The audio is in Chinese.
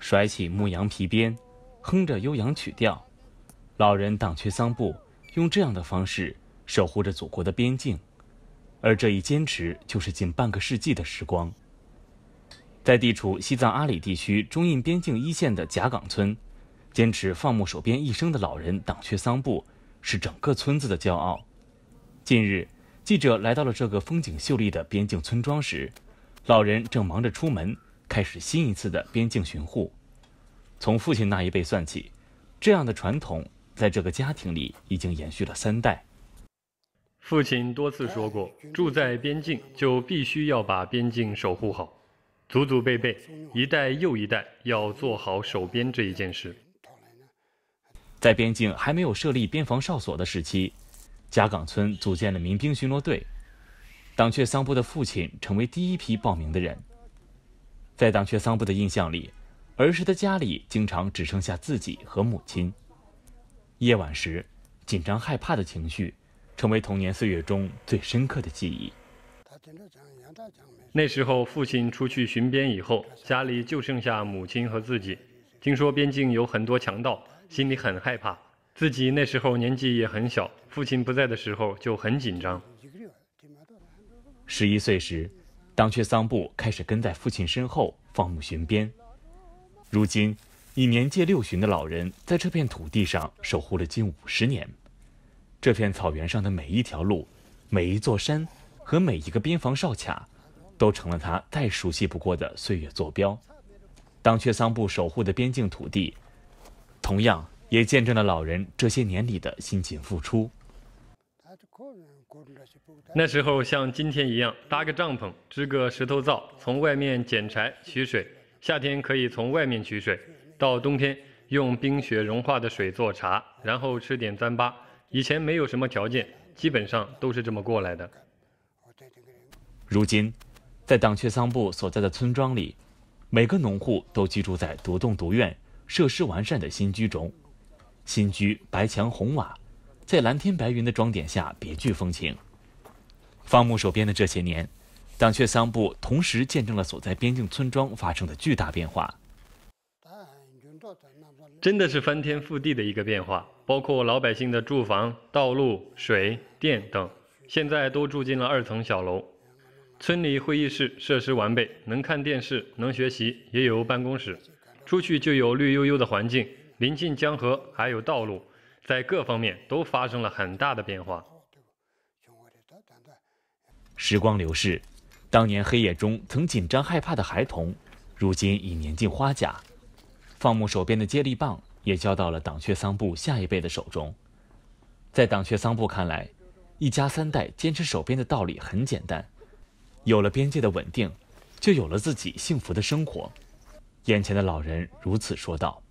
甩起牧羊皮鞭，哼着悠扬曲调，老人党却桑布用这样的方式守护着祖国的边境，而这一坚持就是近半个世纪的时光。在地处西藏阿里地区中印边境一线的甲岗村，坚持放牧守边一生的老人党却桑布。是整个村子的骄傲。近日，记者来到了这个风景秀丽的边境村庄时，老人正忙着出门，开始新一次的边境巡护。从父亲那一辈算起，这样的传统在这个家庭里已经延续了三代。父亲多次说过，住在边境就必须要把边境守护好，祖祖辈辈、一代又一代要做好守边这一件事。在边境还没有设立边防哨所的时期，贾岗村组建了民兵巡逻队。党却桑布的父亲成为第一批报名的人。在党却桑布的印象里，儿时的家里经常只剩下自己和母亲。夜晚时，紧张害怕的情绪成为童年岁月中最深刻的记忆。那时候，父亲出去巡边以后，家里就剩下母亲和自己。听说边境有很多强盗，心里很害怕。自己那时候年纪也很小，父亲不在的时候就很紧张。十一岁时，当缺桑布开始跟在父亲身后放牧巡边。如今，已年届六旬的老人，在这片土地上守护了近五十年。这片草原上的每一条路、每一座山和每一个边防哨卡，都成了他再熟悉不过的岁月坐标。党却桑布守护的边境土地，同样也见证了老人这些年里的辛勤付出。那时候像今天一样搭个帐篷、支个石头灶，从外面捡柴取水。夏天可以从外面取水，到冬天用冰雪融化的水做茶，然后吃点糌粑。以前没有什么条件，基本上都是这么过来的。如今，在党却桑布所在的村庄里。每个农户都居住在独栋独院、设施完善的新居中，新居白墙红瓦，在蓝天白云的装点下别具风情。方木守边的这些年，党却桑布同时见证了所在边境村庄发生的巨大变化，真的是翻天覆地的一个变化，包括老百姓的住房、道路、水电等，现在都住进了二层小楼。村里会议室设施完备，能看电视，能学习，也有办公室。出去就有绿油油的环境，临近江河，还有道路，在各方面都发生了很大的变化。时光流逝，当年黑夜中曾紧张害怕的孩童，如今已年近花甲。放牧手边的接力棒也交到了党却桑布下一辈的手中。在党却桑布看来，一家三代坚持守边的道理很简单。有了边界的稳定，就有了自己幸福的生活。眼前的老人如此说道。